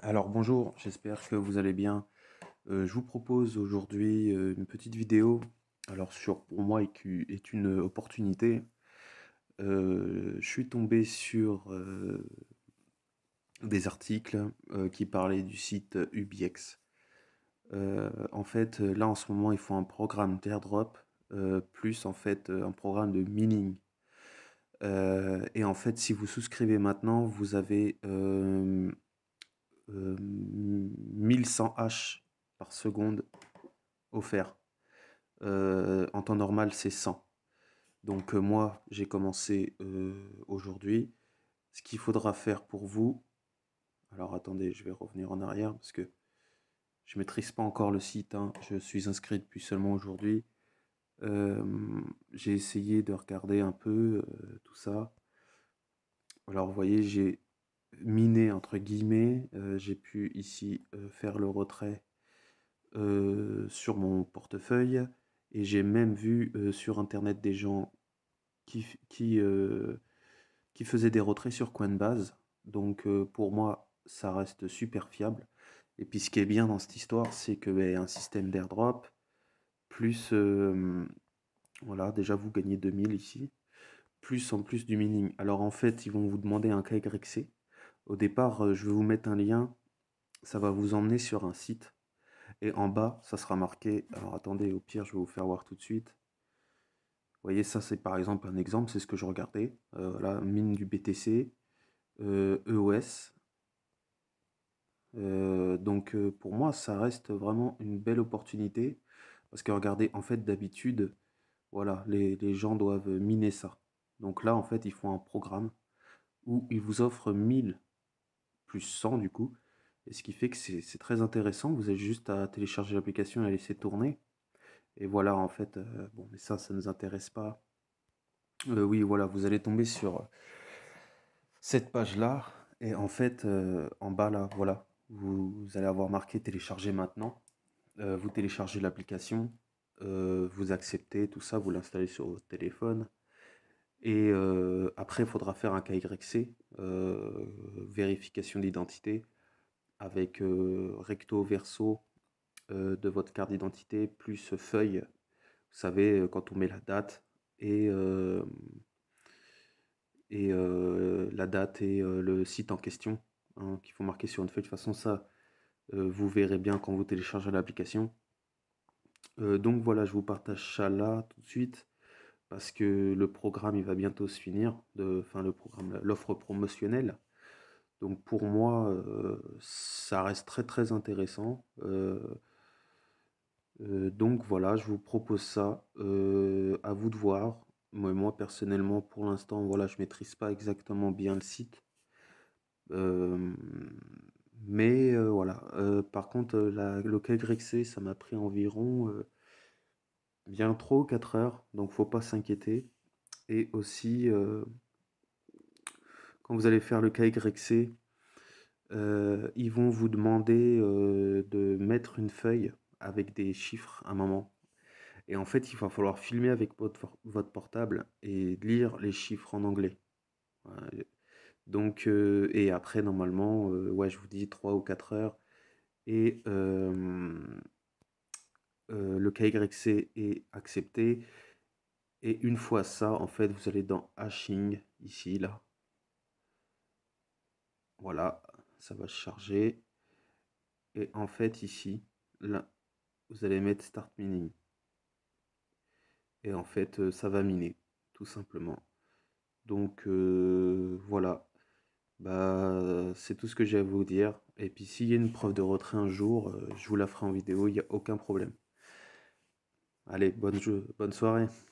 Alors bonjour, j'espère que vous allez bien. Euh, je vous propose aujourd'hui euh, une petite vidéo, alors sur pour moi qui est une opportunité. Euh, je suis tombé sur des articles qui parlaient du site ubx en fait, là en ce moment, ils font un programme d'airdrop, plus en fait un programme de mining. et en fait, si vous souscrivez maintenant, vous avez 1100 euh, H par seconde offert. Euh, en temps normal, c'est 100. Donc euh, moi, j'ai commencé aujourd'hui. Ce qu'il faudra faire pour vous, alors attendez, je vais revenir en arrière parce que je maîtrise pas encore le site. Hein. Je suis inscrit depuis seulement aujourd'hui. j'ai essayé de regarder un peu tout ça. Alors vous voyez, j'ai miné entre guillemets. Euh, j'ai pu ici euh, faire le retrait euh, sur mon portefeuille et j'ai même vu sur internet des gens qui, qui, qui, faisaient des retraits sur Coinbase. Donc pour moi, ça reste super fiable. Et puis ce qui est bien dans cette histoire, c'est que ben, un système d'airdrop, plus voilà, déjà vous gagnez 2000 ici plus en plus du mining. Alors en fait, ils vont vous demander un KYC. Au départ, euh, je vais vous mettre un lien, ça va vous emmener sur un site. Et en bas, ça sera marqué. Alors attendez, au pire, je vais vous faire voir tout de suite. Vous voyez, ça c'est par exemple un exemple, c'est ce que je regardais. voilà, euh, mine du BTC, EOS. Euh, e donc pour moi, ça reste vraiment une belle opportunité. Parce que regardez, en fait, d'habitude, voilà, les, les gens doivent miner ça. Donc là, en fait, ils font un programme où ils vous offrent 1000 plus 100 du coup. Et ce qui fait que c'est très intéressant. Vous avez juste à télécharger l'application et laisser tourner. Et voilà, en fait, euh, bon, mais ça, ça ne nous intéresse pas. Euh, oui, voilà, vous allez tomber sur euh, cette page-là. Et en fait, en bas là, voilà, vous, allez avoir marqué télécharger maintenant. vous téléchargez l'application, vous acceptez tout ça, vous l'installez sur votre téléphone. Et après, il faudra faire un KYC vérification d'identité avec euh, recto verso euh, de votre carte d'identité plus feuille. Vous savez, euh, quand on met la date et, et la date et le site en question hein, qu'il faut marquer sur une feuille. De toute façon, ça, vous verrez bien quand vous téléchargez l'application. donc voilà, je vous partage ça là tout de suite parce que le programme il va bientôt se finir, de, enfin le programme, l'offre promotionnelle. Donc pour moi, euh, ça reste très très intéressant. Euh, euh, donc voilà, je vous propose ça. à vous de voir. Moi, moi personnellement, pour l'instant, voilà, je maîtrise pas exactement bien le site. mais voilà. par contre, la, le KYC, ça m'a pris environ bien trop, 4 heures. Donc faut pas s'inquiéter. Et aussi vous allez faire le KYC, euh, ils vont vous demander euh, de mettre une feuille avec des chiffres à un moment. Et en fait, il va falloir filmer avec votre, portable et lire les chiffres en anglais. Donc, euh, et après, normalement, ouais, je vous dis 3 ou 4 heures. Et le KYC est accepté. Et une fois ça, en fait, vous allez dans Hashing, ici, là. Voilà, ça va charger. Et en fait, ici, là, vous allez mettre Start Mining. Et en fait, euh, ça va miner, tout simplement. Donc, euh, voilà. Bah, c'est tout ce que j'ai à vous dire. Et puis, s'il y a une preuve de retrait un jour, euh, je vous la ferai en vidéo, il n'y a aucun problème. Allez, bonne, jeu, bonne soirée.